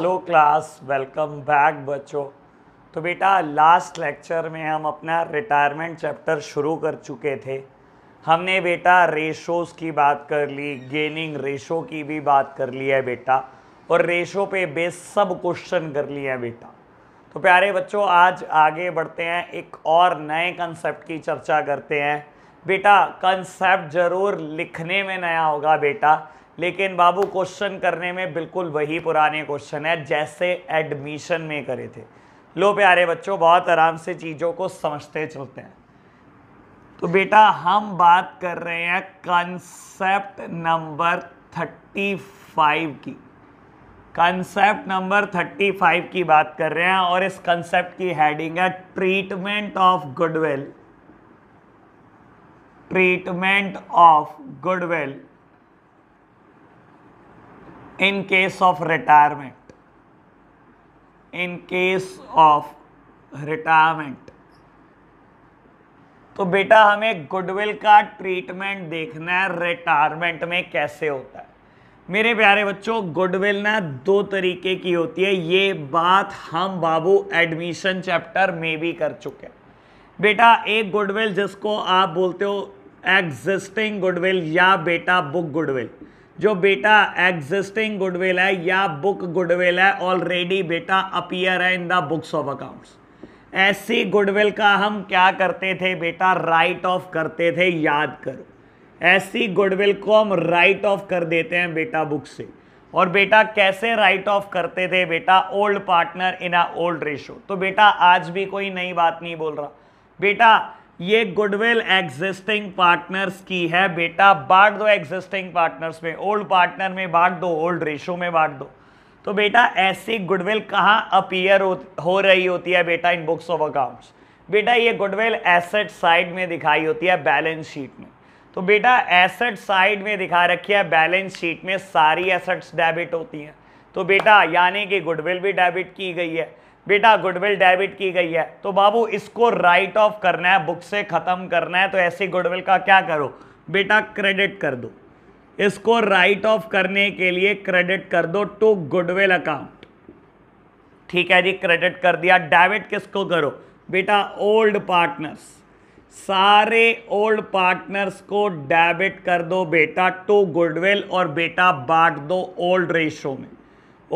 Hello class welcome back बच्चों तो बेटा लास्ट लेक्चर में हम अपना रिटायरमेंट चैप्टर शुरू कर चुके थे हमने बेटा रेशोज़ की बात कर ली गेनिंग रेशो की भी बात कर ली है बेटा और रेशो पे बेस सब क्वेश्चन कर लिए हैं बेटा तो प्यारे बच्चों आज आगे बढ़ते हैं एक और नए कंसेप्ट की चर्चा करते हैं बेटा कंसेप्ट ज़रूर लिखने में नया होगा बेटा लेकिन बाबू क्वेश्चन करने में बिल्कुल वही पुराने क्वेश्चन है जैसे एडमिशन में करे थे लो प्यारे बच्चों बहुत आराम से चीज़ों को समझते चलते हैं तो बेटा हम बात कर रहे हैं कंसेप्ट नंबर थर्टी फाइव की कंसेप्ट नंबर थर्टी फाइव की बात कर रहे हैं और इस कंसेप्ट की हेडिंग है treatment of goodwill treatment of goodwill in case of retirement in case of retirement तो बेटा हमें गुडविल का ट्रीटमेंट देखना है रिटायरमेंट में कैसे होता है मेरे प्यारे बच्चों गुडविल ना दो तरीके की होती है ये बात हम बाबू एडमिशन चैप्टर में भी कर चुके हैं बेटा एक गुडविल जिसको आप बोलते हो एग्जिस्टिंग गुडविल या बेटा बुक गुडविल जो बेटा एग्जिस्टिंग गुडविल है या बुक गुडविल है ऑलरेडी बेटा अपियर है in the books of accounts ऐसी गुडविल का हम क्या करते थे बेटा राइट ऑफ करते थे याद करो ऐसी गुडविल को हम राइट ऑफ कर देते हैं बेटा बुक से और बेटा कैसे राइट ऑफ करते थे बेटा old partner in a old ratio तो बेटा आज भी कोई नई बात नहीं बोल रहा बेटा ये गुडविल एग्जिस्टिंग पार्टनर्स की है बेटा बांट दो एग्जिस्टिंग पार्टनर्स में ओल्ड पार्टनर में बांट दो ओल्ड रेशो में बांट दो तो बेटा ऐसी गुडविल कहाँ अपीयर हो, हो रही होती है बेटा इन बुक्स ऑफ अकाउंट्स बेटा ये गुडविल एसेट साइड में दिखाई होती है बैलेंस शीट में तो बेटा एसेट साइड में दिखा रखी है बैलेंस शीट में सारी एसेट्स डेबिट होती हैं तो बेटा यानी कि गुडविल भी डेबिट की गई है बेटा गुडविल डेबिट की गई है तो बाबू इसको राइट ऑफ करना है बुक से ख़त्म करना है तो ऐसी गुडविल का क्या करो बेटा क्रेडिट कर दो इसको राइट ऑफ करने के लिए क्रेडिट कर दो टू गुडविल अकाउंट ठीक है जी क्रेडिट कर दिया डेबिट किसको करो बेटा ओल्ड पार्टनर्स सारे ओल्ड पार्टनर्स को डेबिट कर दो बेटा टू गुडविल और बेटा बांट दो ओल्ड रेशो में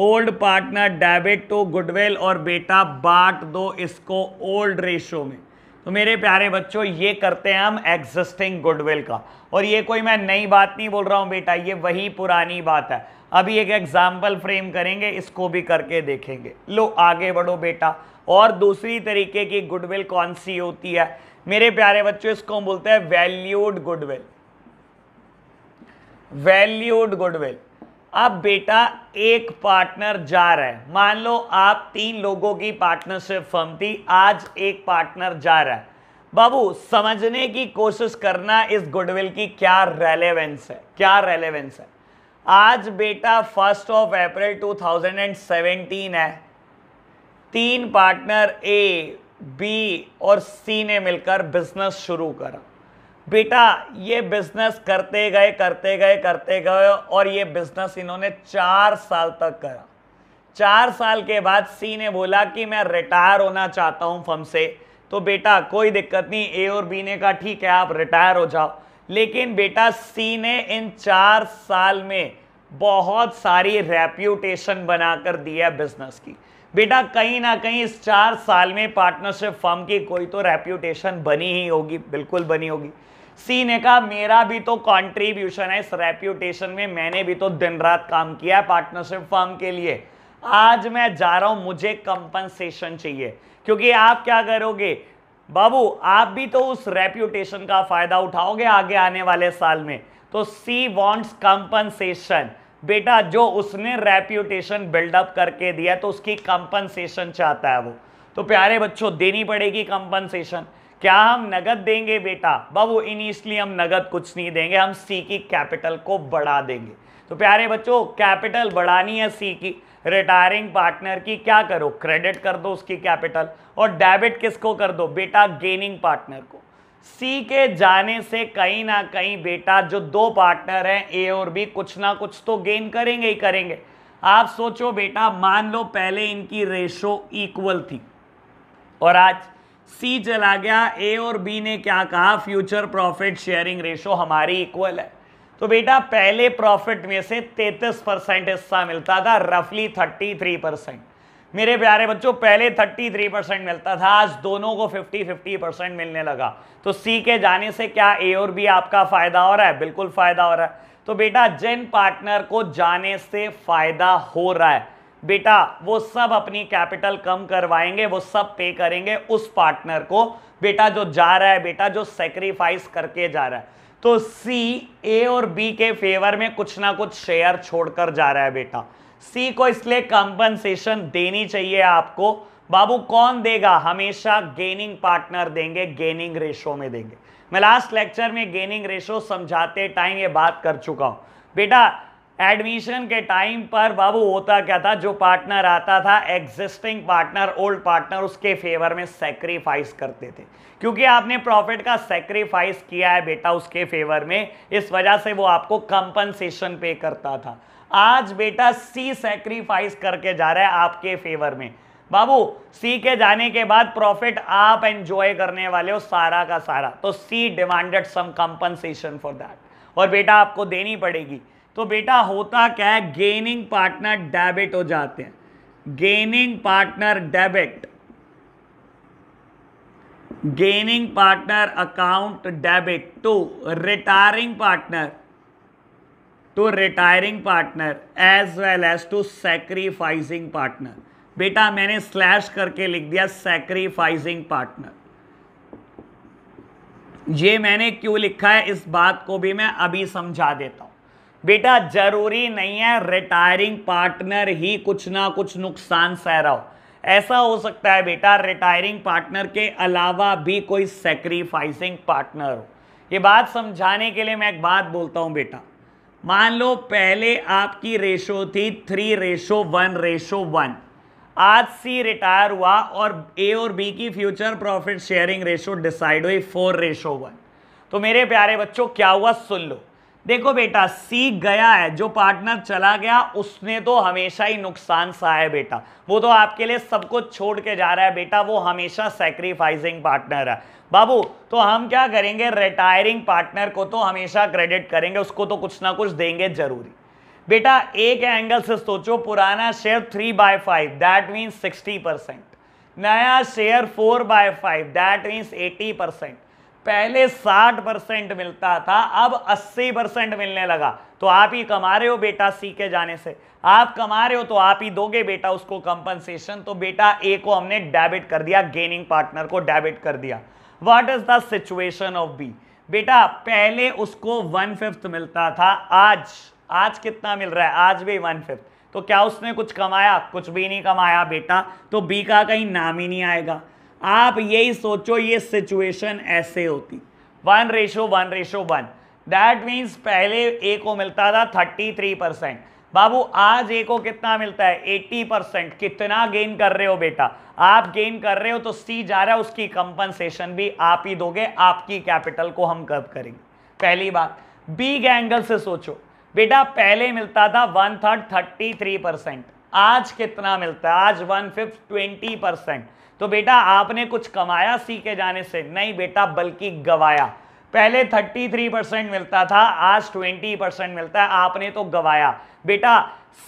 old partner debit to goodwill और बेटा बांट दो इसको ओल्ड रेशो में तो मेरे प्यारे बच्चों ये करते हैं हम एग्जिस्टिंग गुडविल का और ये कोई मैं नई बात नहीं बोल रहा हूँ बेटा ये वही पुरानी बात है अभी एक एग्जाम्पल फ्रेम करेंगे इसको भी करके देखेंगे लो आगे बढ़ो बेटा और दूसरी तरीके की गुडविल कौन सी होती है मेरे प्यारे बच्चों इसको हम बोलते हैं वैल्यूड गुडविल वैल्यूड गुडविल अब बेटा एक पार्टनर जा रहा है मान लो आप तीन लोगों की पार्टनरशिप फर्म थी आज एक पार्टनर जा रहा है बाबू समझने की कोशिश करना इस गुडविल की क्या रेलेवेंस है क्या रेलेवेंस है आज बेटा फर्स्ट ऑफ अप्रैल 2017 है तीन पार्टनर ए बी और सी ने मिलकर बिजनेस शुरू करा बेटा ये बिजनेस करते गए करते गए करते गए और ये बिजनेस इन्होंने चार साल तक करा चार साल के बाद सी ने बोला कि मैं रिटायर होना चाहता हूँ फर्म से तो बेटा कोई दिक्कत नहीं ए और बी ने कहा ठीक है आप रिटायर हो जाओ लेकिन बेटा सी ने इन चार साल में बहुत सारी रेप्यूटेशन बनाकर दिया बिजनेस की बेटा कहीं ना कहीं इस चार साल में पार्टनरशिप फर्म की कोई तो रेप्यूटेशन बनी ही होगी बिल्कुल बनी होगी सी ने कहा मेरा भी तो कंट्रीब्यूशन है इस रेप्यूटेशन में मैंने भी तो दिन रात काम किया है पार्टनरशिप फर्म के लिए आज मैं जा रहा हूं मुझे कंपनसेशन चाहिए क्योंकि आप क्या करोगे बाबू आप भी तो उस रेप्यूटेशन का फायदा उठाओगे आगे आने वाले साल में तो सी वॉन्ट्स कंपनसेशन बेटा जो उसने रेप्यूटेशन बिल्डअप करके दिया तो उसकी कंपनसेशन चाहता है वो तो प्यारे बच्चों देनी पड़ेगी कंपनसेशन क्या हम नगद देंगे बेटा बाबू इनिशियली हम नगद कुछ नहीं देंगे हम सी की कैपिटल को बढ़ा देंगे तो प्यारे बच्चों कैपिटल बढ़ानी है सी की रिटायरिंग पार्टनर की क्या करो क्रेडिट कर दो उसकी कैपिटल और डेबिट किसको कर दो बेटा गेनिंग पार्टनर को सी के जाने से कहीं ना कहीं बेटा जो दो पार्टनर हैं ए और बी कुछ ना कुछ तो गेन करेंगे ही करेंगे आप सोचो बेटा मान लो पहले इनकी रेशो इक्वल थी और आज सी चला गया ए और बी ने क्या कहा फ्यूचर प्रॉफिट शेयरिंग रेशो हमारी इक्वल है तो बेटा पहले प्रॉफिट में से 33 परसेंट हिस्सा मिलता था रफली 33 परसेंट मेरे प्यारे बच्चों पहले 33 परसेंट मिलता था आज दोनों को 50 50 परसेंट मिलने लगा तो सी के जाने से क्या ए और बी आपका फायदा हो रहा है बिल्कुल फायदा हो रहा है तो बेटा जेन पार्टनर को जाने से फायदा हो रहा है बेटा वो सब अपनी कैपिटल कम करवाएंगे वो सब पे करेंगे उस पार्टनर को बेटा जो जा रहा है बेटा जो सेक्रीफाइस करके जा रहा है तो सी ए और बी के फेवर में कुछ ना कुछ शेयर छोड़कर जा रहा है बेटा सी को इसलिए कंपनसेशन देनी चाहिए आपको बाबू कौन देगा हमेशा गेनिंग पार्टनर देंगे गेनिंग रेशो में देंगे मैं लास्ट लेक्चर में गेनिंग रेशो समझाते टाइम ये बात कर चुका हूँ बेटा एडमिशन के टाइम पर बाबू होता क्या था जो पार्टनर आता था एग्जिस्टिंग पार्टनर ओल्ड पार्टनर उसके फेवर में सेक्रीफाइस करते थे क्योंकि आपने प्रॉफिट का सेक्रीफाइस किया है बेटा उसके फेवर में इस वजह से वो आपको कंपनसेशन पे करता था आज बेटा सी सेक्रीफाइस करके जा रहा है आपके फेवर में बाबू सी के जाने के बाद प्रॉफिट आप एंजॉय करने वाले हो सारा का सारा तो C demanded some compensation for that और बेटा आपको देनी पड़ेगी तो बेटा होता क्या है गेनिंग पार्टनर डेबिट हो जाते हैं gaining partner debit gaining partner account debit to retiring partner to retiring partner as well as to sacrificing partner बेटा मैंने स्लैश करके लिख दिया सेक्रीफाइसिंग पार्टनर ये मैंने क्यों लिखा है इस बात को भी मैं अभी समझा देता हूं बेटा जरूरी नहीं है रिटायरिंग पार्टनर ही कुछ ना कुछ नुकसान सह रहा हो ऐसा हो सकता है बेटा रिटायरिंग पार्टनर के अलावा भी कोई सेक्रीफाइसिंग पार्टनर हो ये बात समझाने के लिए मैं एक बात बोलता हूँ बेटा मान लो पहले आपकी रेशो थी three ratio one ratio one आज सी रिटायर हुआ और ए और बी की future profit sharing ratio decide हुई फोर रेशो वन तो मेरे प्यारे बच्चों क्या हुआ सुन लो देखो बेटा सीख गया है जो पार्टनर चला गया उसने तो हमेशा ही नुकसान सहा है बेटा वो तो आपके लिए सब कुछ छोड़ के जा रहा है बेटा वो हमेशा सेक्रीफाइसिंग पार्टनर है बाबू तो हम क्या करेंगे रिटायरिंग पार्टनर को तो हमेशा क्रेडिट करेंगे उसको तो कुछ ना कुछ देंगे जरूरी बेटा एक एंगल से सोचो पुराना share three by five that means sixty percent नया share four by five that means eighty percent पहले 60 परसेंट मिलता था अब 80 परसेंट मिलने लगा तो आप ही कमा रहे हो बेटा सी के जाने से आप कमा रहे हो तो आप ही दोगे बेटा उसको कंपनसेशन तो बेटा ए को हमने डेबिट कर दिया गेनिंग पार्टनर को डेबिट कर दिया what is the situation of B बेटा पहले उसको वन फिफ्थ मिलता था आज आज कितना मिल रहा है आज भी वन फिफ्थ तो क्या उसने कुछ कमाया कुछ भी नहीं कमाया बेटा तो बी का कहीं नाम ही नहीं आएगा आप यही सोचो ये सिचुएशन ऐसे होती one ratio one ratio one that means पहले ए को मिलता था थर्टी थ्री परसेंट बाबू आज ए को कितना मिलता है एट्टी परसेंट कितना गेन कर रहे हो बेटा आप गेन कर रहे हो तो सी जा रहा है उसकी कंपनसेशन भी आप ही दोगे आपकी कैपिटल को हम कब करेंगे पहली बात बी एंगल से सोचो बेटा पहले मिलता था one third thirty three percent आज कितना मिलता है आज वन फिफ्थ ट्वेंटी परसेंट तो बेटा आपने कुछ कमाया सी के जाने से नहीं बेटा बल्कि गवाया पहले 33 परसेंट मिलता था आज 20 परसेंट मिलता है आपने तो गवाया बेटा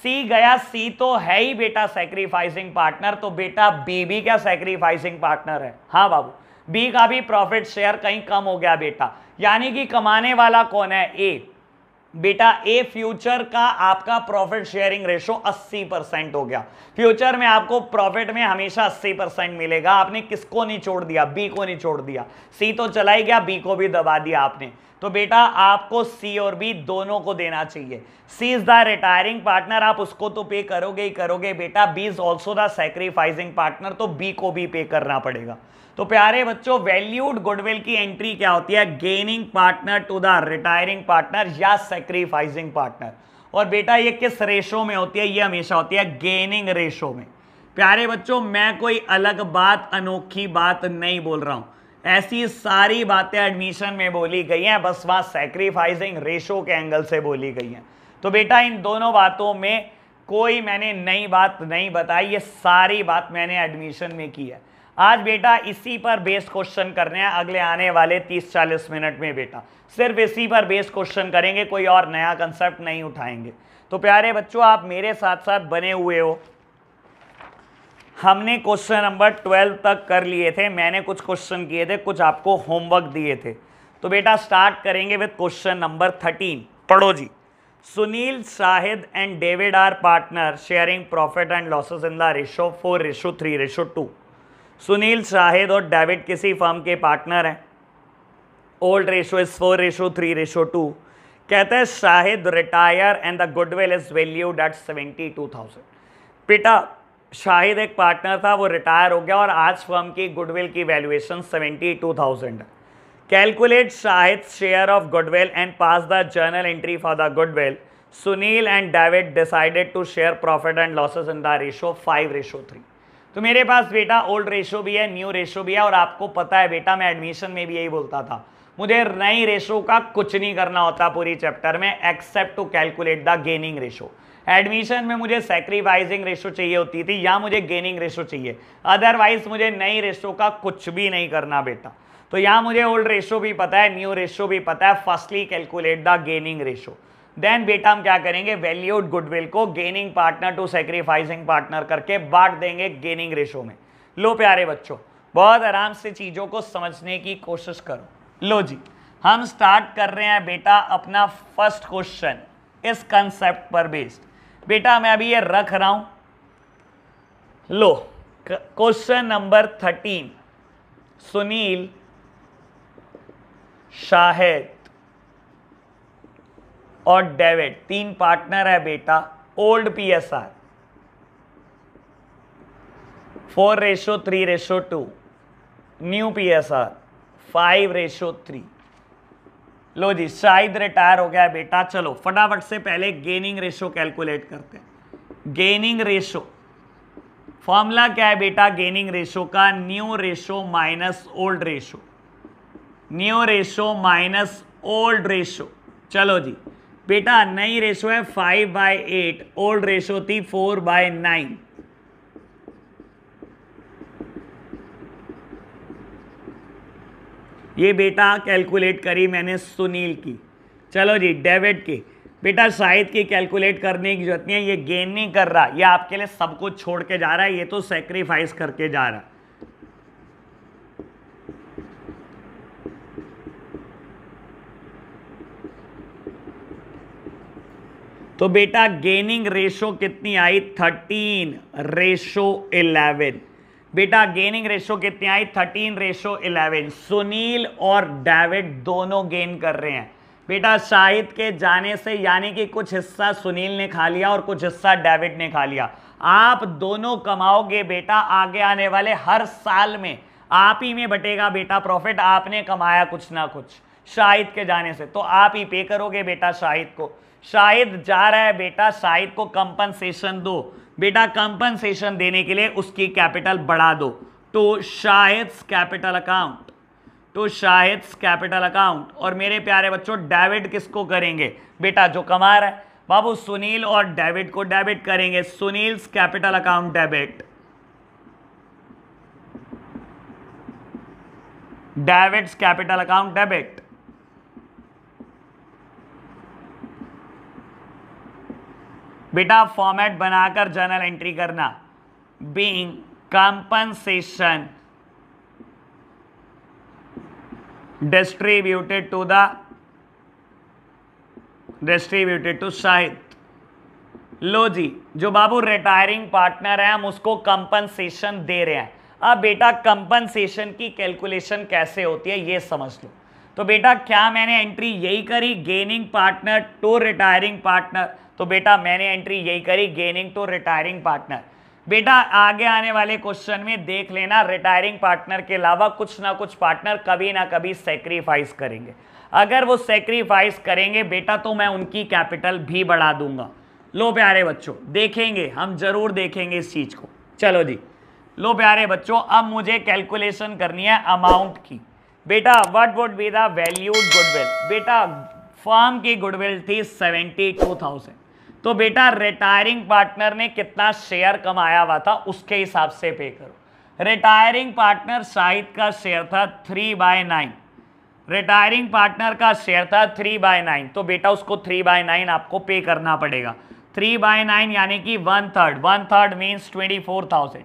सी गया सी तो है ही बेटा सेक्रीफाइसिंग पार्टनर तो बेटा बी भी क्या सेक्रीफाइसिंग पार्टनर है हाँ बाबू बी का भी प्रॉफिट शेयर कहीं कम हो गया बेटा यानी कि कमाने वाला कौन है ए बेटा ए फ्यूचर का आपका प्रॉफिट शेयरिंग रेशो 80 परसेंट हो गया फ्यूचर में आपको प्रॉफिट में हमेशा 80 परसेंट मिलेगा आपने किसको नहीं छोड़ दिया बी को नहीं छोड़ दिया सी तो चला ही गया बी को भी दबा दिया आपने तो बेटा आपको सी और बी दोनों को देना चाहिए C is the retiring partner आप उसको तो पे करोगे ही करोगे बेटा B is also the sacrificing partner तो बी को भी पे करना पड़ेगा तो प्यारे बच्चों वैल्यूड गुडविल की एंट्री क्या होती है gaining partner to the retiring partner या सेक्रीफाइसिंग पार्टनर और बेटा ये किस रेशो में होती है ये हमेशा होती है गेनिंग रेशो में प्यारे बच्चों मैं कोई अलग बात अनोखी बात नहीं बोल रहा हूँ ऐसी सारी बातें एडमिशन में बोली गई हैं बस वहाँ सेक्रीफाइसिंग रेशो के एंगल से बोली गई हैं तो बेटा इन दोनों बातों में कोई मैंने नई बात नहीं बताई ये सारी बात मैंने एडमिशन में की है आज बेटा इसी पर बेस्ड क्वेश्चन करने हैं अगले आने वाले 30-40 मिनट में बेटा सिर्फ इसी पर बेस्ड क्वेश्चन करेंगे कोई और नया कंसेप्ट नहीं उठाएंगे तो प्यारे बच्चों आप मेरे साथ साथ बने हुए हो हमने क्वेश्चन नंबर ट्वेल्व तक कर लिए थे मैंने कुछ क्वेश्चन किए थे कुछ आपको होमवर्क दिए थे तो बेटा स्टार्ट करेंगे विद क्वेश्चन नंबर थर्टीन पढ़ो जी Sunil Shahid and David are partner sharing profit and losses in the ratio four ratio three ratio two Sunil Shahid और डेविड किसी फर्म के पार्टनर हैं old ratio is four ratio three ratio two कहते हैं Shahid retire and the goodwill is valued at seventy two thousand पिटा शाहिद एक partner था वो रिटायर हो गया और आज फर्म की गुडविल की वैल्यूएशन सेवेंटी टू थाउजेंड है calculate Shahid share of goodwill and pass the journal entry for the goodwill Sunil and David decided to share profit and losses in the ratio five ratio three तो मेरे पास बेटा old ratio भी है new ratio भी है और आपको पता है बेटा मैं एडमिशन में भी यही बोलता था मुझे नई रेशो का कुछ नहीं करना होता पूरी चैप्टर में except to calculate the gaining ratio admission में मुझे सेक्रीफाइजिंग रेशो चाहिए होती थी या मुझे गेनिंग रेशो चाहिए अदरवाइज मुझे नई रेशो का कुछ भी नहीं करना बेटा तो यहाँ मुझे ओल्ड रेशो भी पता है न्यू रेशो भी पता है firstly calculate the gaining ratio then बेटा हम क्या करेंगे वैल्यूड गुडविल को gaining partner to sacrificing partner करके बांट देंगे गेनिंग रेशो में लो प्यारे बच्चों बहुत आराम से चीज़ों को समझने की कोशिश करो लो जी हम स्टार्ट कर रहे हैं बेटा अपना फर्स्ट क्वेश्चन इस कंसेप्ट पर बेस्ड बेटा मैं अभी ये रख रहा हूं लो question number thirteen Sunil Shahid और डेविड तीन पार्टनर है बेटा old PSR four ratio three ratio two new PSR five ratio three लो जी शायद रिटायर हो गया बेटा चलो फटाफट से पहले गेनिंग रेशो कैलकुलेट करते हैं गेनिंग रेशो फॉर्मूला क्या है बेटा गेनिंग रेशो का new ratio minus old ratio new ratio minus old ratio चलो जी बेटा नई रेशो है five by eight old ratio थी फोर बाय नाइन ये बेटा कैलकुलेट करी मैंने सुनील की चलो जी डेविड की बेटा शाहिद की कैलकुलेट करने की जरूरत नहीं है ये गेन नहीं कर रहा ये आपके लिए सब कुछ छोड़ के जा रहा है ये तो सेक्रीफाइस करके जा रहा है तो बेटा गेनिंग रेशो कितनी आई थर्टीन रेशो इलेवन बेटा गेनिंग रेशो कितनी आई थर्टीन रेशो इलेवन सुनील और डेविड दोनों गेन कर रहे हैं बेटा शाहिद के जाने से यानी कि कुछ हिस्सा सुनील ने खा लिया और कुछ हिस्सा डेविड ने खा लिया आप दोनों कमाओगे बेटा आगे आने वाले हर साल में आप ही में बटेगा बेटा प्रॉफिट आपने कमाया कुछ ना कुछ शाहिद के जाने से तो आप ही पे करोगे बेटा शाहिद को शाहिद जा रहा है बेटा शाहिद को कंपनसेशन दो बेटा कंपनसेशन देने के लिए उसकी कैपिटल बढ़ा दो to Shahid capital account to Shahid capital account और मेरे प्यारे बच्चों डेबिट किसको करेंगे बेटा जो कमा रहा है बाबू सुनील और डेबिट को डेबिट करेंगे Sunil capital account debit debits capital account debit बेटा फॉर्मेट बनाकर जर्नल एंट्री करना being compensation distributed to the distributed to Shahid लो जी जो बाबू रिटायरिंग पार्टनर है हम उसको कंपनसेशन दे रहे हैं अब बेटा कंपनसेशन की कैलकुलेशन कैसे होती है ये समझ लो तो बेटा क्या मैंने एंट्री यही करी gaining partner to retiring partner तो बेटा मैंने एंट्री यही करी गेनिंग टू रिटायरिंग पार्टनर बेटा आगे आने वाले क्वेश्चन में देख लेना रिटायरिंग पार्टनर के अलावा कुछ ना कुछ पार्टनर कभी ना कभी सेक्रीफाइस करेंगे अगर वो सेक्रीफाइस करेंगे बेटा तो मैं उनकी कैपिटल भी बढ़ा दूंगा लो प्यारे बच्चों देखेंगे हम जरूर देखेंगे इस चीज़ को चलो जी लो प्यारे बच्चों अब मुझे कैलकुलेशन करनी है अमाउंट की बेटा what would be the valued goodwill बेटा फॉर्म की गुडविल थी सेवेंटी टू थाउजेंड तो बेटा रिटायरिंग पार्टनर ने कितना शेयर कमाया हुआ था उसके हिसाब से पे करो रिटायरिंग पार्टनर शाहिद का शेयर था three by nine retiring partner का शेयर था थ्री बाय नाइन तो बेटा उसको थ्री बाय नाइन आपको पे करना पड़ेगा थ्री बाय नाइन यानी कि one third one third means twenty four thousand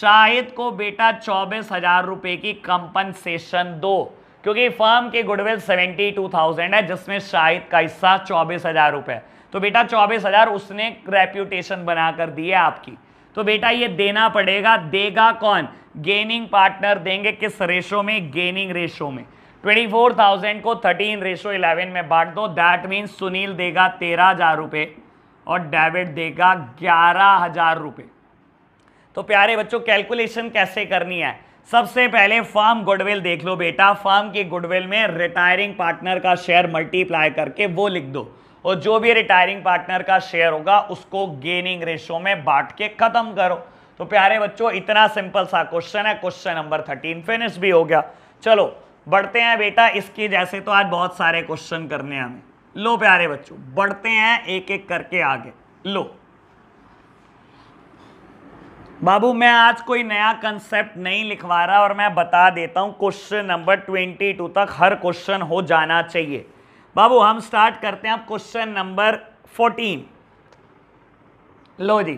Shahid को बेटा चौबीस हजार रुपये की कंपनसेशन दो क्योंकि फर्म के गुडविल सेवेंटी टू थाउजेंड है जिसमें शाहिद का हिस्सा चौबीस हजार रुपये तो बेटा चौबीस हजार उसने रेप्यूटेशन बनाकर दी है आपकी तो बेटा ये देना पड़ेगा देगा कौन गेनिंग पार्टनर देंगे किस रेशो में गेनिंग रेशो में 24,000 को 13 रेशो 11 में बांट दो दैट मीन्स सुनील देगा तेरह हजार रुपये और डेविड देगा ग्यारह हजार रुपये तो प्यारे बच्चों कैलकुलेशन कैसे करनी है सबसे पहले फर्म गुडविल देख लो बेटा फर्म के गुडविल में रिटायरिंग पार्टनर का शेयर मल्टीप्लाई करके वो लिख दो और जो भी रिटायरिंग पार्टनर का शेयर होगा उसको गेनिंग रेशो में बांट के खत्म करो तो प्यारे बच्चों इतना सिंपल सा क्वेश्चन है क्वेश्चन नंबर थर्टीन फिनिश भी हो गया चलो बढ़ते हैं बेटा इसके जैसे तो आज बहुत सारे क्वेश्चन करने हमें लो प्यारे बच्चों बढ़ते हैं एक एक करके आगे लो बाबू मैं आज कोई नया कंसेप्ट नहीं लिखवा रहा और मैं बता देता हूं क्वेश्चन नंबर ट्वेंटी टू तक हर क्वेश्चन हो जाना चाहिए बाबू हम स्टार्ट करते हैं आप क्वेश्चन नंबर फोर्टीन लो जी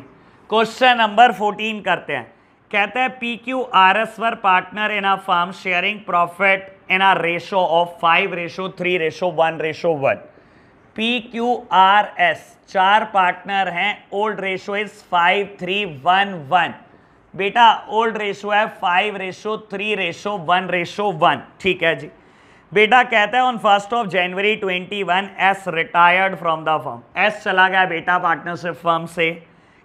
क्वेश्चन नंबर फोर्टीन करते हैं कहते हैं P Q R S were partner in a firm sharing profit in a ratio of five ratio three ratio one ratio one P Q R S चार partner हैं old ratio is five three one one बेटा old ratio है five ratio three ratio one ratio one ठीक है जी बेटा कहता है on first of January 21 S retired from the firm S चला गया बेटा पार्टनरशिप फर्म से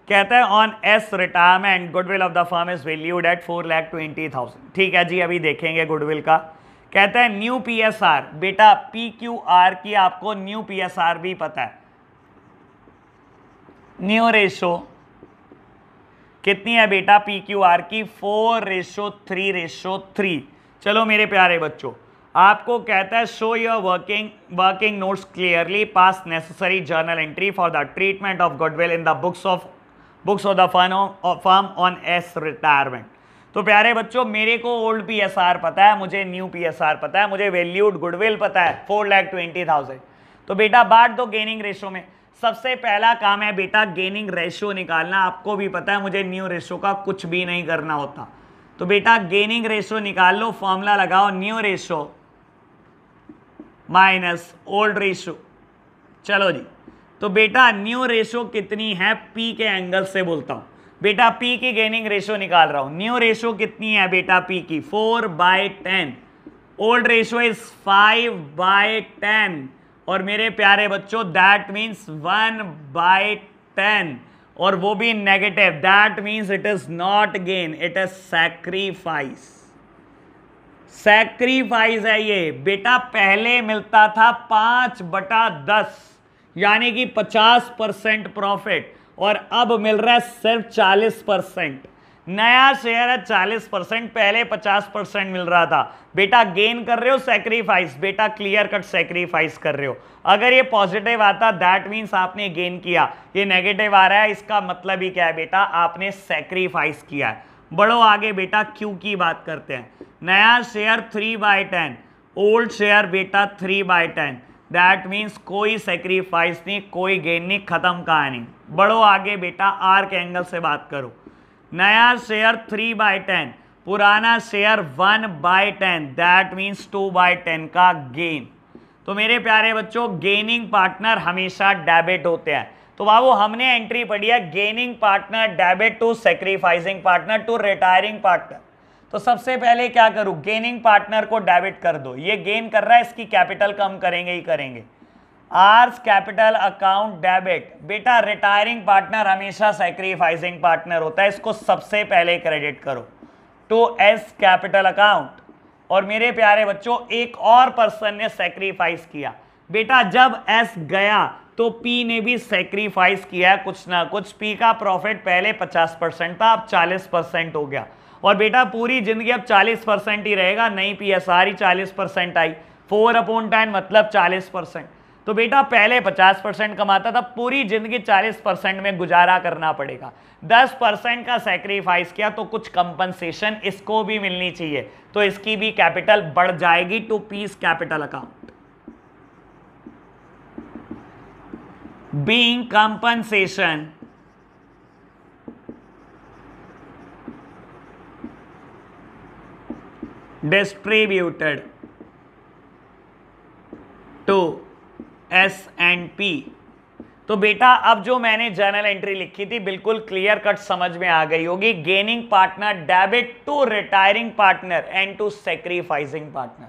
कहता है on S retirement goodwill of the firm is valued at four lakh twenty thousand ठीक है जी अभी देखेंगे गुडविल का कहता है न्यू पी एस आर बेटा पी क्यू आर की आपको न्यू पी एस आर भी पता है न्यू रेशो कितनी है बेटा पी क्यू आर की four ratio three ratio three चलो मेरे प्यारे बच्चों आपको कहता है show your working working notes clearly pass necessary journal entry for the treatment of goodwill in the books of books of the fun firm on S retirement तो प्यारे बच्चों मेरे को ओल्ड पी एस आर पता है मुझे new P S are पता है मुझे वैल्यूड गुडविल पता है फोर लैख ट्वेंटी थाउजेंड तो बेटा बांट दो गेनिंग रेशो में सबसे पहला काम है बेटा गेनिंग रेशो निकालना आपको भी पता है मुझे न्यू रेशो का कुछ भी नहीं करना होता तो बेटा गेनिंग रेशो निकाल लो फॉर्मूला लगाओ new ratio minus old ratio चलो जी तो बेटा न्यू रेशो कितनी है पी के एंगल से बोलता हूँ बेटा पी की गेनिंग रेशो निकाल रहा हूँ न्यू रेशो कितनी है बेटा पी की four by ten old ratio is five by ten और मेरे प्यारे बच्चों that means one by ten और वो भी negative that means it is not gain it is sacrifice sacrifice है ये बेटा पहले मिलता था पांच बटा दस यानी कि पचास परसेंट प्रॉफिट और अब मिल रहा है सिर्फ चालीस परसेंट नया शेयर है चालीस परसेंट पहले पचास परसेंट मिल रहा था बेटा गेन कर रहे हो सैक्रीफाइस बेटा क्लियर कट सेक्रीफाइस कर रहे हो अगर ये पॉजिटिव आता दैट मीन्स आपने गेन किया ये नेगेटिव आ रहा है इसका मतलब ही क्या है बेटा आपने सेक्रीफाइस किया है बड़ो आगे बेटा क्यू की बात करते हैं नया share three by ten old share बेटा three by ten that means कोई सेक्रीफाइस नहीं कोई गेन नहीं ख़त्म नहीं बढ़ो आगे बेटा आर के एंगल से बात करो नया शेयर थ्री बाय टेन पुराना share one by ten that means two by ten का गेन तो मेरे प्यारे बच्चों गेनिंग पार्टनर हमेशा डेबिट होते हैं तो बाबू हमने एंट्री पढ़ी है gaining partner debit to sacrificing partner to retiring partner तो सबसे पहले क्या करूं गेनिंग पार्टनर को डेबिट कर दो ये गेन कर रहा है इसकी कैपिटल कम करेंगे ही करेंगे आर्स कैपिटल अकाउंट डेबिट बेटा रिटायरिंग पार्टनर हमेशा सेक्रीफाइसिंग पार्टनर होता है इसको सबसे पहले क्रेडिट करो टू एस कैपिटल अकाउंट और मेरे प्यारे बच्चों एक और पर्सन ने सेक्रीफाइस किया बेटा जब एस गया तो पी ने भी सेक्रीफाइस किया कुछ ना कुछ पी का प्रॉफिट पहले 50 परसेंट था अब 40 परसेंट हो गया और बेटा पूरी जिंदगी अब 40 परसेंट ही रहेगा नहीं पी एस आर ही चालीस परसेंट आई फोर अपॉन टेन मतलब 40 परसेंट तो बेटा पहले 50 परसेंट कमाता था पूरी जिंदगी 40 परसेंट में गुजारा करना पड़ेगा 10 परसेंट का सेक्रीफाइस किया तो कुछ कंपनसेशन इसको भी मिलनी चाहिए तो इसकी भी कैपिटल बढ़ जाएगी to P's capital account being compensation distributed to S and P तो बेटा अब जो मैंने जर्नल एंट्री लिखी थी बिल्कुल क्लियर कट समझ में आ गई होगी gaining partner debit to retiring partner and to sacrificing partner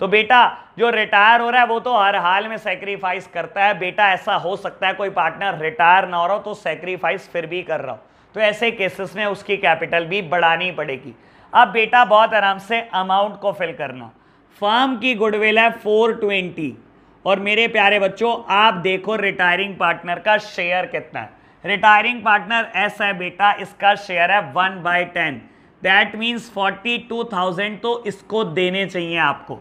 तो बेटा जो रिटायर हो रहा है वो तो हर हाल में सेक्रीफाइस करता है बेटा ऐसा हो सकता है कोई पार्टनर रिटायर ना हो रहा हो तो सेक्रीफाइस फिर भी कर रहा हो तो ऐसे केसेस में उसकी कैपिटल भी बढ़ानी पड़ेगी अब बेटा बहुत आराम से अमाउंट को फिल करना फॉर्म की गुडविल है फोर ट्वेंटी और मेरे प्यारे बच्चों आप देखो रिटायरिंग पार्टनर का शेयर कितना है रिटायरिंग पार्टनर ऐसा है बेटा इसका शेयर है one by ten that means forty two thousand तो इसको देने चाहिए आपको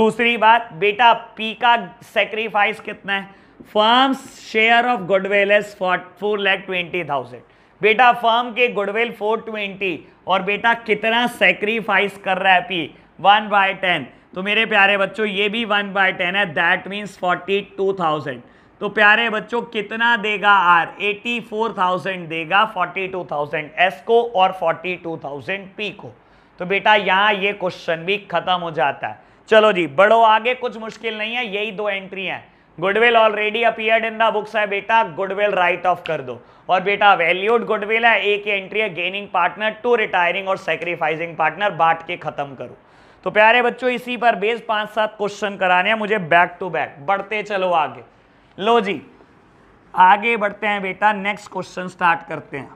दूसरी बात बेटा पी का सेक्रीफाइस कितना है firm's share of goodwill is four lakh twenty thousand बेटा फर्म के गुडविल 420 और बेटा कितना सेक्रीफाइस कर रहा है पी वन बाय टेन तो मेरे प्यारे बच्चों ये भी वन बाय टेन है that means forty two thousand तो प्यारे बच्चों कितना देगा आर एटी फोर थाउजेंड देगा फोर्टी टू थाउजेंड एस को और फोर्टी टू थाउजेंड पी को तो बेटा यहाँ ये क्वेश्चन भी खत्म हो जाता है चलो जी बढ़ो आगे कुछ मुश्किल नहीं है यही दो एंट्री हैं goodwill already appeared in the books है बेटा गुडविल राइट ऑफ कर दो और बेटा वैल्यूड गुडविल है एक की एंट्री है गेनिंग पार्टनर टू रिटायरिंग और सेक्रीफाइसिंग पार्टनर बांट के खत्म करो तो प्यारे बच्चों इसी पर बेस पांच सात क्वेश्चन कराने हैं मुझे बैक टू बैक बढ़ते चलो आगे लो जी आगे बढ़ते हैं बेटा नेक्स्ट क्वेश्चन स्टार्ट करते हैं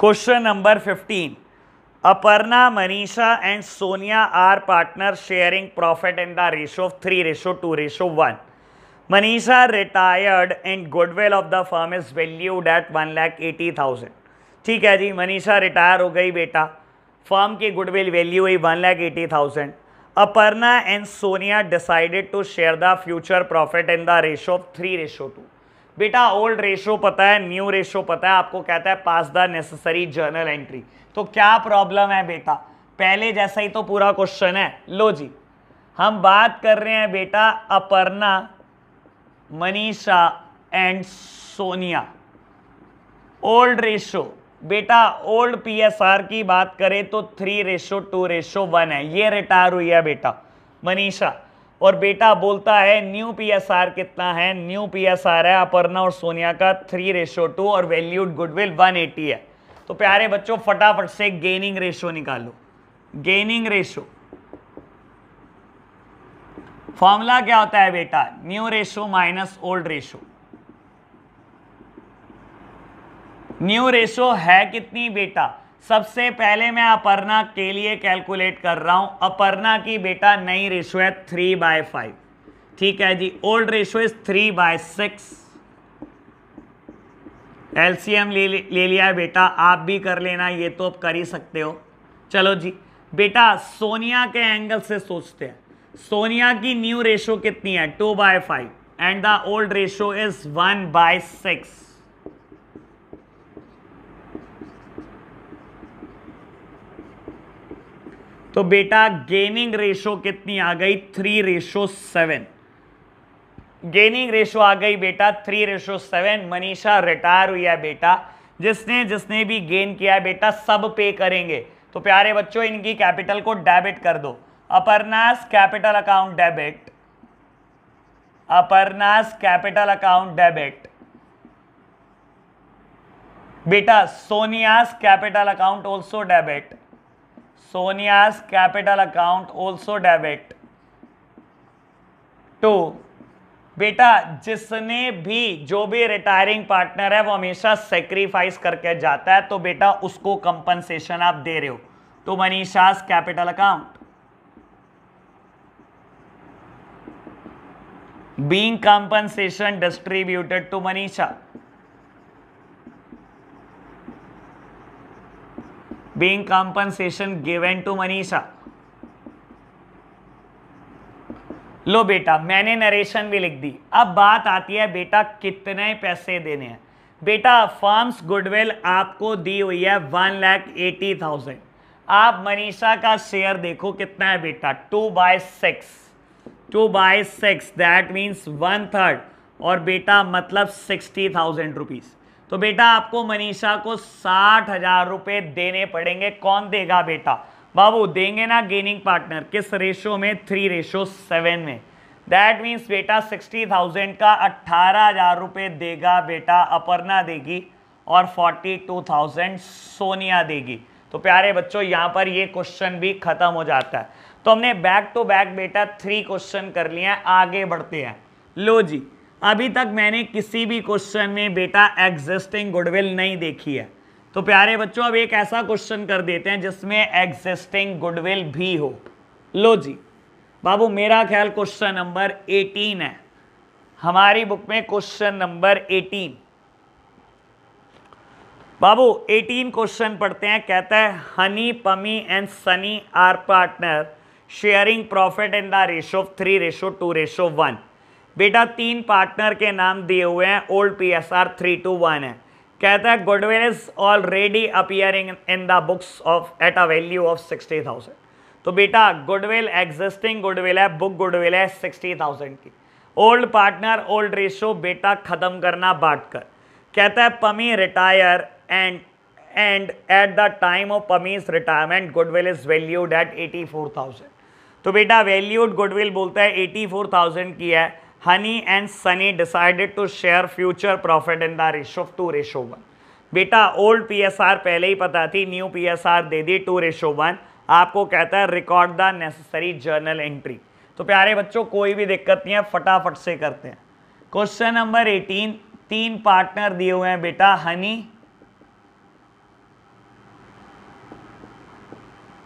question number 15 Aparna Manisha and Sonia are partner sharing profit in the ratio of three ratio two ratio one Manisha retired and goodwill of the firm is valued at one lakh eighty thousand ठीक है जी Manisha retire हो गई बेटा firm की goodwill value हुई one lakh eighty thousand Aparna and Sonia decided to share the future profit in the ratio of three ratio two बेटा old ratio पता है न्यू रेशो पता है आपको कहता है pass the necessary journal entry तो क्या प्रॉब्लम है बेटा पहले जैसा ही तो पूरा क्वेश्चन है लो जी हम बात कर रहे हैं बेटा Aparna Manisha and Sonia old ratio बेटा ओल्ड पीएसआर की बात करें तो three ratio two ratio one है ये रिटायर हुई है बेटा मनीषा और बेटा बोलता है न्यू पीएसआर कितना है न्यू पीएसआर है अपर्णा और सोनिया का थ्री रेशो टू और वैल्यूड गुडविल वन एटी है तो प्यारे बच्चों फटाफट से गेनिंग रेशो निकालो गेनिंग रेशो फॉर्मूला क्या होता है बेटा new ratio minus old ratio new ratio है कितनी बेटा सबसे पहले मैं अपर्णा के लिए कैलकुलेट कर रहा हूं अपर्णा की बेटा नई रेशो है थ्री बाय फाइव ठीक है जी old ratio is three by six LCM ले ले लिया है बेटा आप भी कर लेना ये तो आप कर ही सकते हो चलो जी बेटा सोनिया के एंगल से सोचते हैं सोनिया की न्यू रेशो कितनी है two by five and the old ratio is one by six तो बेटा गेनिंग रेशो कितनी आ गई three ratio seven gaining ratio आ गई बेटा three ratio seven Manisha retire हुई है बेटा जिसने जिसने भी गेन किया है बेटा सब पे करेंगे तो प्यारे बच्चों इनकी कैपिटल को डेबिट कर दो Aparna's capital account debit Aparna's capital account debit बेटा Sonia's capital account also debit Sonia's capital account also debit to बेटा जिसने भी जो भी रिटायरिंग पार्टनर है वो हमेशा सेक्रीफाइस करके जाता है तो बेटा उसको कंपनसेशन आप दे रहे हो तो Manisha's capital account being compensation distributed to Manisha being compensation given to Manisha लो बेटा मैंने नरेशन भी लिख दी अब बात आती है बेटा कितने पैसे देने हैं बेटा फॉर्म्स गुडविल आपको दी हुई है वन लैख एटी थाउजेंड आप मनीषा का शेयर देखो कितना है बेटा two by six two by six that means one third और बेटा मतलब सिक्सटी थाउजेंड रुपीज़ तो बेटा आपको मनीषा को साठ हजार रुपये देने पड़ेंगे कौन देगा बेटा बाबू देंगे ना गेनिंग पार्टनर किस रेशो में थ्री रेशो सेवन में दैट मीन्स बेटा सिक्सटी थाउजेंड का अट्ठारह हजार रुपये देगा बेटा अपर्णा देगी और फोर्टी टू थाउजेंड सोनिया देगी तो प्यारे बच्चों यहाँ पर ये क्वेश्चन भी खत्म हो जाता है तो हमने बैक टू बैक बेटा थ्री क्वेश्चन कर लिए आगे बढ़ते हैं लो जी अभी तक मैंने किसी भी क्वेश्चन में बेटा एग्जिस्टिंग गुडविल नहीं देखी है तो प्यारे बच्चों अब एक ऐसा क्वेश्चन कर देते हैं जिसमें एग्जिस्टिंग गुडविल भी हो लो जी बाबू मेरा ख्याल क्वेश्चन नंबर 18 है हमारी बुक में क्वेश्चन नंबर 18 बाबू 18 क्वेश्चन पढ़ते हैं कहता है Honey Pammi and Sunny are partner sharing profit in the ratio of three ratio two ratio one बेटा तीन पार्टनर के नाम दिए हुए हैं old P S R three two one है कहता है goodwill is already appearing in the books of at a value of sixty thousand तो बेटा गुडविल एग्जिस्टिंग गुडविल है बुक गुडविल है सिक्सटी थाउजेंड की ओल्ड पार्टनर ओल्ड रेशो बेटा ख़त्म करना बांट कर कहता है Pammi retire and and at the time of Pammi's retirement goodwill is valued at eighty four thousand तो बेटा वैल्यूड गुडविल बोलता है एटी फोर थाउजेंड की है Honey and Sunny decided to share future profit in the ratio two ratio one बेटा old PSR पहले ही पता थी न्यू पीएसआर दे दी टू रेशो वन आपको कहता है record the necessary journal entry तो प्यारे बच्चों कोई भी दिक्कत नहीं है फटाफट से करते हैं क्वेश्चन नंबर एटीन तीन पार्टनर दिए हुए हैं बेटा हनी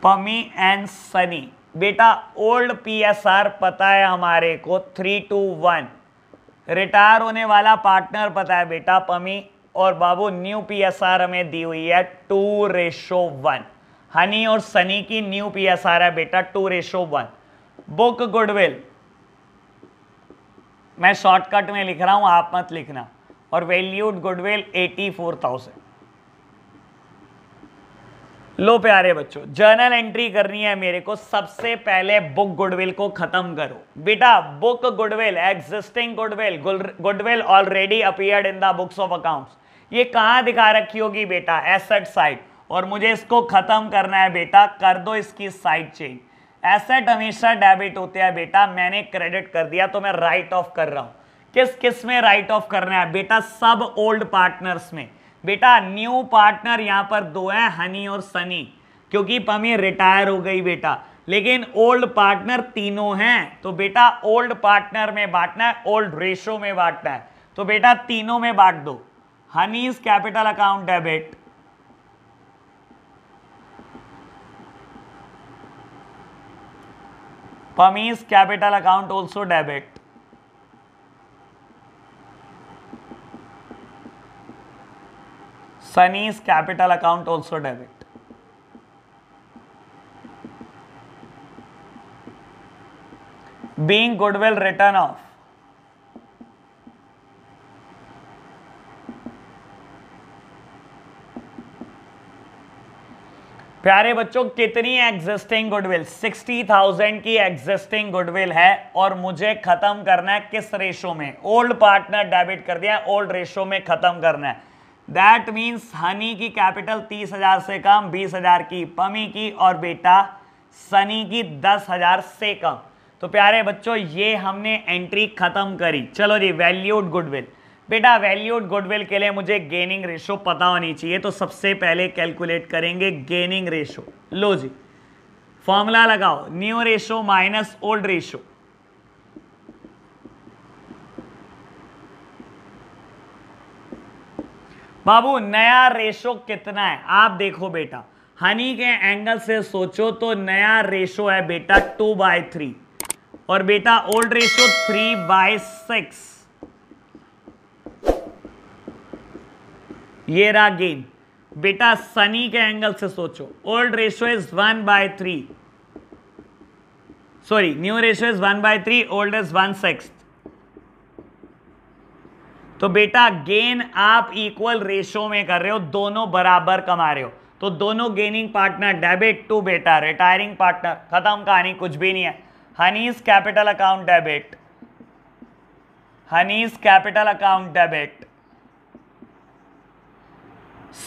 पमी एंड सनी बेटा ओल्ड पीएसआर पता है हमारे को थ्री टू वन रिटायर होने वाला पार्टनर पता है बेटा पमी और बाबू न्यू पीएसआर हमें दी हुई है टू रेशो वन हनी और सनी की न्यू पीएसआर है बेटा two ratio one book goodwill मैं शॉर्टकट में लिख रहा हूं आप मत लिखना और valued goodwill eighty four thousand लो प्यारे बच्चों जर्नल एंट्री करनी है मेरे को सबसे पहले बुक गुडविल को खत्म करो बेटा book goodwill existing goodwill goodwill already appeared in the books of accounts ये कहाँ दिखा रखी होगी बेटा एसेट साइड और मुझे इसको खत्म करना है बेटा कर दो इसकी साइड चेंज एसेट हमेशा डेबिट होते हैं बेटा मैंने क्रेडिट कर दिया तो मैं राइट ऑफ कर रहा हूँ किस किस में राइट ऑफ करना है बेटा सब ओल्ड पार्टनर्स में बेटा न्यू पार्टनर यहां पर दो है हनी और सनी क्योंकि पमी रिटायर हो गई बेटा लेकिन ओल्ड पार्टनर तीनों हैं तो बेटा ओल्ड पार्टनर में बांटना है ओल्ड रेशो में बांटना है तो बेटा तीनों में बांट दो Honey's capital account debit Pammi's capital account also debit Sunny's capital account also debit. Being goodwill written off. प्यारे बच्चों कितनी एग्जिस्टिंग गुडविल 60,000 की एग्जिस्टिंग गुडविल है और मुझे खत्म करना है किस रेशो में ओल्ड पार्टनर डेबिट कर दिया ओल्ड रेशो में खत्म करना है दैट मीन्स हनी की कैपिटल तीस हजार से कम बीस हजार की पमी की और बेटा सनी की दस हजार से कम तो प्यारे बच्चों ये हमने एंट्री खत्म करी चलो जी वैल्यूड गुडविल बेटा वैल्यूड गुडविल के लिए मुझे गेनिंग रेशो पता होनी चाहिए तो सबसे पहले कैलकुलेट करेंगे गेनिंग रेशो लो जी फॉर्मूला लगाओ new ratio minus old ratio बाबू नया रेशो कितना है आप देखो बेटा हनी के एंगल से सोचो तो नया रेशो है बेटा टू बाय थ्री और बेटा old ratio three by six ये रहा गेन बेटा सनी के एंगल से सोचो old ratio is one by three sorry new ratio is one by three old is one six तो बेटा गेन आप इक्वल रेशो में कर रहे हो दोनों बराबर कमा रहे हो तो दोनों गेनिंग पार्टनर डेबिट टू बेटा रिटायरिंग पार्टनर खत्म कहानी कुछ भी नहीं है Honey's capital account debit Honey's capital account debit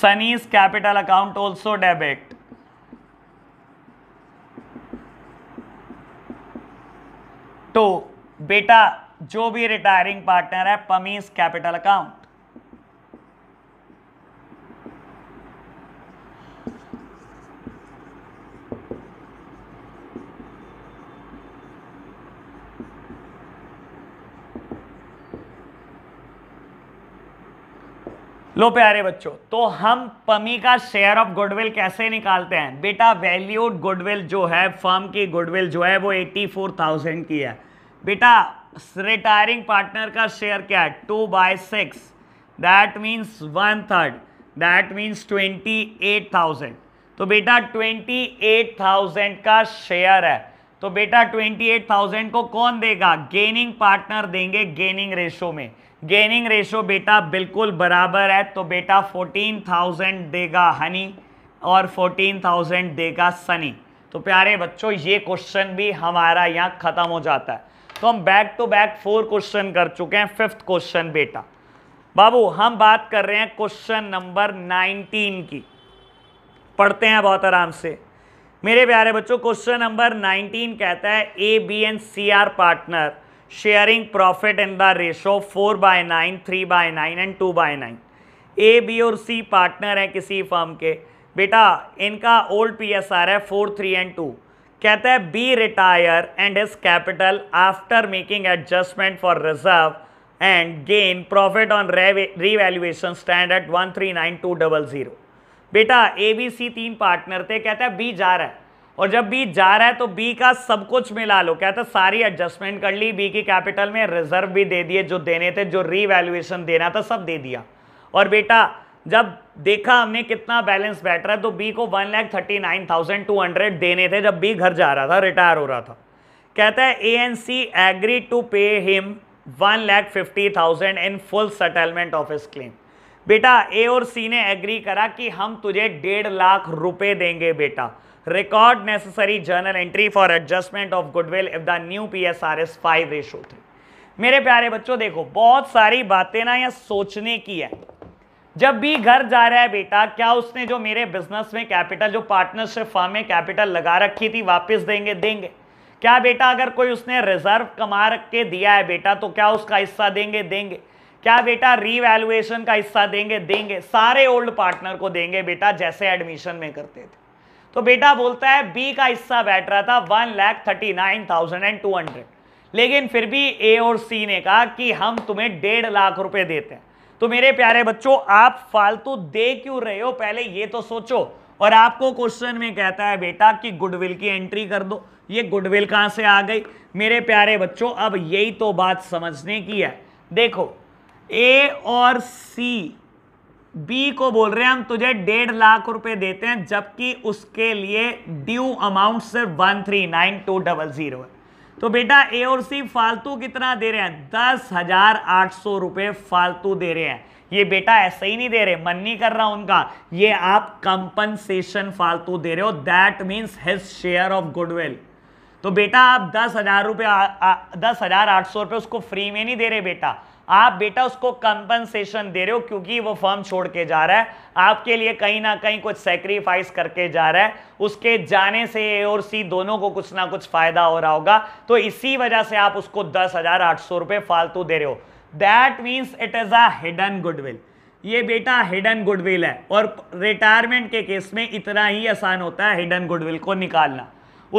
Sunny's capital account also debit तो बेटा जो भी रिटायरिंग पार्टनर है पमीज कैपिटल अकाउंट लो प्यारे बच्चों तो हम पमी का शेयर ऑफ गुडविल कैसे निकालते हैं बेटा वैल्यूड गुडविल जो है फर्म की गुडविल जो है वो 84,000 की है बेटा रिटायरिंग पार्टनर का शेयर क्या है two by six that means one third that means twenty eight thousand तो बेटा ट्वेंटी एट थाउजेंड का शेयर है तो बेटा ट्वेंटी एट थाउजेंड को कौन देगा गेनिंग पार्टनर देंगे गेनिंग रेशो में गेनिंग रेशो बेटा बिल्कुल बराबर है तो बेटा फोर्टीन थाउजेंड देगा हनी और फोर्टीन थाउजेंड देगा सनी तो प्यारे बच्चों ये क्वेश्चन भी हमारा यहाँ ख़त्म हो जाता है तो हम back to back four question कर चुके हैं फिफ्थ क्वेश्चन बेटा बाबू हम बात कर रहे हैं क्वेश्चन नंबर 19 की पढ़ते हैं बहुत आराम से मेरे प्यारे बच्चों क्वेश्चन नंबर 19 कहता है A B and C are partner sharing profit in the ratio four by nine three by nine and two by nine A B और सी पार्टनर हैं किसी फर्म के बेटा इनका ओल्ड पी एस आर है four three and two कहता है B retire and his capital after making adjustment for reserve and gain profit on revaluation stand at one three nine two double zero बेटा A B C तीन partner थे कहता है B जा रहा है और जब बी जा रहा है तो बी का सब कुछ मिला लो कहता है सारी एडजस्टमेंट कर ली बी की कैपिटल में रिजर्व भी दे दिए जो देने थे जो रीवैल्यूएशन देना था सब दे दिया और बेटा जब देखा हमने कितना बैलेंस बैठ रहा है तो बी को one lakh thirty nine thousand two hundred देने थे जब बी घर जा रहा था रिटायर हो रहा था कहता है A and C agree to pay him one lakh fifty thousand in full settlement of this claim बेटा ए और सी ने एग्री करा कि हम तुझे डेढ़ लाख रुपए देंगे बेटा record necessary journal entry for adjustment of goodwill if the new P S R is five ratio three मेरे प्यारे बच्चों देखो बहुत सारी बातें ना यह सोचने की है जब भी घर जा रहा है बेटा क्या उसने जो मेरे बिजनेस में कैपिटल जो पार्टनरशिप फर्म में कैपिटल लगा रखी थी वापस देंगे देंगे क्या बेटा अगर कोई उसने रिजर्व कमा रख के दिया है बेटा तो क्या उसका हिस्सा देंगे देंगे क्या बेटा रीवैल्युएशन का हिस्सा देंगे देंगे सारे ओल्ड पार्टनर को देंगे बेटा जैसे एडमिशन में करते थे तो बेटा बोलता है बी का हिस्सा बैठ रहा था one lakh thirty nine thousand and two hundred लेकिन फिर भी ए और सी ने कहा कि हम तुम्हें डेढ़ लाख रुपए देते हैं तो मेरे प्यारे बच्चों आप फालतू दे क्यों रहे हो पहले ये तो सोचो और आपको क्वेश्चन में कहता है बेटा कि गुडविल की एंट्री कर दो ये गुडविल कहाँ से आ गई मेरे प्यारे बच्चों अब यही तो बात समझने की है देखो ए और सी बी को बोल रहे हैं हम तुझे डेढ़ लाख रुपए देते हैं जबकि उसके लिए ड्यू अमाउंट सिर्फ one three nine two double zero है तो बेटा ए और सी फालतू कितना दे रहे हैं दस हजार आठ सौ रुपये फालतू दे रहे हैं ये बेटा ऐसे ही नहीं दे रहे मन नहीं कर रहा उनका ये आप कंपनसेशन फालतू दे रहे हो that means his share of goodwill तो बेटा आप दस हजार रुपये दस हजार आठ सौ रुपये उसको फ्री में नहीं दे रहे बेटा आप बेटा उसको कंपनसेशन दे रहे हो क्योंकि वो फर्म छोड़ के जा रहा है आपके लिए कहीं ना कहीं कुछ सेक्रीफाइस करके जा रहा है उसके जाने से ए और सी दोनों को कुछ ना कुछ फायदा हो रहा होगा तो इसी वजह से आप उसको दस हजार आठ सौ रुपये फालतू दे रहे हो that means it is hidden goodwill ये बेटा हिडन गुडविल है और रिटायरमेंट के केस में इतना ही आसान होता है हिडन गुडविल को निकालना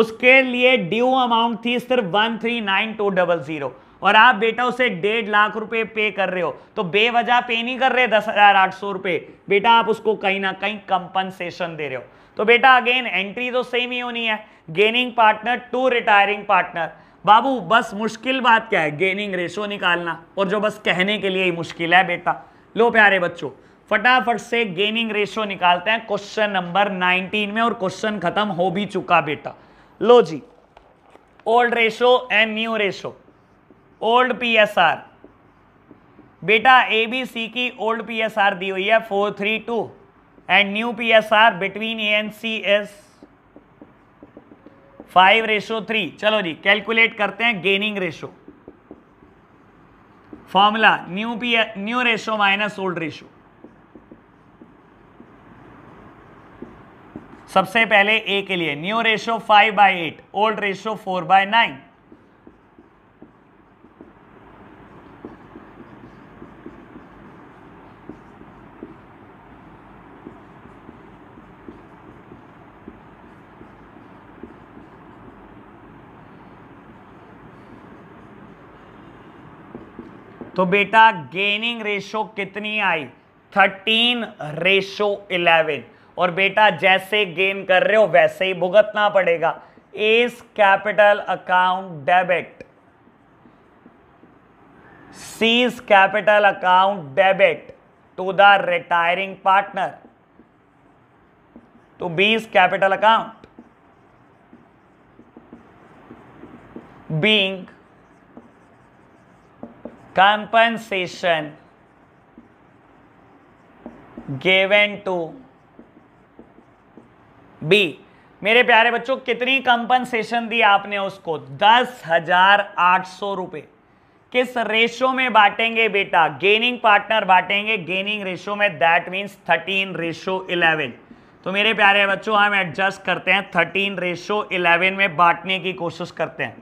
उसके लिए ड्यू अमाउंट थी सिर्फ one three nine two double zero और आप बेटा उसे डेढ़ लाख रुपए पे कर रहे हो तो बेवजह पे नहीं कर रहे दस हजार आठ सौ रुपए बेटा आप उसको कहीं ना कहीं कंपनसेशन दे रहे हो तो बेटा अगेन एंट्री तो सेम ही होनी है gaining partner to retiring partner बाबू बस मुश्किल बात क्या है गेनिंग रेशो निकालना और जो बस कहने के लिए ही मुश्किल है बेटा लो प्यारे बच्चों फटाफट से गेनिंग रेशो निकालते हैं क्वेश्चन नंबर 19 में और क्वेश्चन खत्म हो भी चुका बेटा लो जी old ratio and new ratio old PSR बेटा ए बी सी की ओल्ड पीएसआर दी हुई है four three two and new PSR between A and C is five ratio three चलो जी कैलकुलेट करते हैं gaining ratio formula new P new ratio minus old ratio सबसे पहले ए के लिए new ratio five by eight old ratio four by nine तो बेटा गेनिंग रेशो कितनी आई थर्टीन रेशो इलेवन और बेटा जैसे गेन कर रहे हो वैसे ही भुगतना पड़ेगा A's capital account debit C's capital account debit to the retiring partner to B's capital account being compensation given to B मेरे प्यारे बच्चों कितनी कंपनसेशन दी आपने उसको दस हजार आठ सौ रुपये किस रेशो में बांटेंगे बेटा गेनिंग पार्टनर बांटेंगे गेनिंग रेशो में that means thirteen ratio eleven तो मेरे प्यारे बच्चों हम एडजस्ट करते हैं थर्टीन रेशो इलेवन में बांटने की कोशिश करते हैं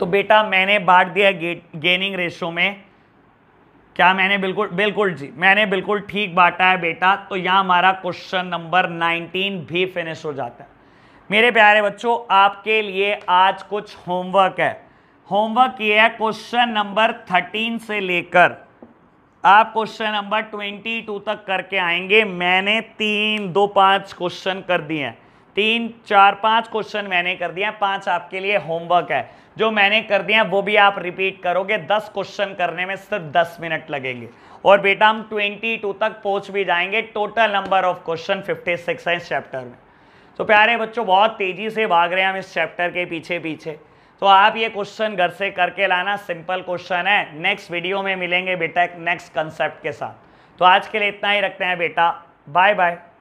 तो बेटा मैंने बांट दिया गे, गेनिंग रेशो में क्या मैंने बिल्कुल बिल्कुल जी मैंने बिल्कुल ठीक बांटा है बेटा तो यहाँ हमारा क्वेश्चन नंबर 19 भी फिनिश हो जाता है मेरे प्यारे बच्चों आपके लिए आज कुछ होमवर्क है होमवर्क ये है क्वेश्चन नंबर 13 से लेकर आप क्वेश्चन नंबर 22 तक करके आएंगे मैंने तीन दो पाँच क्वेश्चन कर दिए हैं तीन चार पांच क्वेश्चन मैंने कर दिया पांच आपके लिए होमवर्क है जो मैंने कर दिया वो भी आप रिपीट करोगे दस क्वेश्चन करने में सिर्फ दस मिनट लगेंगे और बेटा हम ट्वेंटी टू तक पहुंच भी जाएंगे total number of question fifty six है इस चैप्टर में तो प्यारे बच्चों बहुत तेजी से भाग रहे हैं हम इस चैप्टर के पीछे पीछे तो आप ये क्वेश्चन घर से करके लाना सिंपल क्वेश्चन है नेक्स्ट वीडियो में मिलेंगे बेटा नेक्स्ट कंसेप्ट के साथ तो आज के लिए इतना ही रखते हैं बेटा बाय बाय